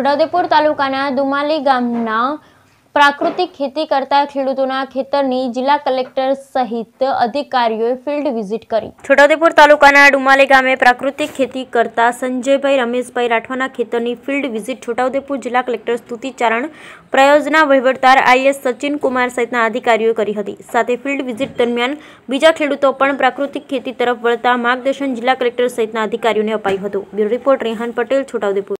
છોટાઉદેપુર તાલુકાના દુમાલી ગામના પ્રાકૃતિક ખેતી કરતા ખેડૂતોના ખેતરની જિલ્લા કલેક્ટર સહિત અધિકારીઓએ ફિલ્ડ વિઝિટ કરી છોટાઉદેપુર તાલુકાના ડુમાલી ગામે પ્રાકૃતિક ખેતી કરતા સંજયભાઈ રમેશભાઈ રાઠવાના ખેતરની ફિલ્ડ વિઝિટ છોટાઉદેપુર જિલ્લા કલેક્ટર સ્તુતિ ચારણ પ્રયોજના વહીવટદાર આઈએસ સચિન કુમાર સહિતના અધિકારીઓએ કરી હતી સાથે ફિલ્ડ વિઝિટ દરમિયાન બીજા ખેડૂતો પણ પ્રાકૃતિક ખેતી તરફ વળતા માર્ગદર્શન જિલ્લા કલેક્ટર સહિતના અધિકારીઓને અપાયું હતું બ્યુરો રિપોર્ટ રેહાન પટેલ છોટાઉદેપુર